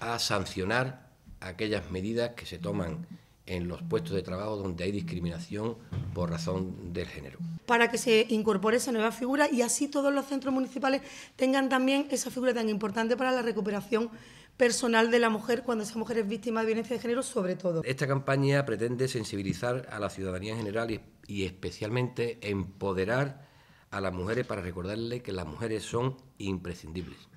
a sancionar aquellas medidas que se toman en los puestos de trabajo donde hay discriminación por razón del género. Para que se incorpore esa nueva figura y así todos los centros municipales tengan también esa figura tan importante para la recuperación personal de la mujer cuando esa mujer es víctima de violencia de género, sobre todo. Esta campaña pretende sensibilizar a la ciudadanía en general y, especialmente empoderar a las mujeres para recordarles que las mujeres son imprescindibles.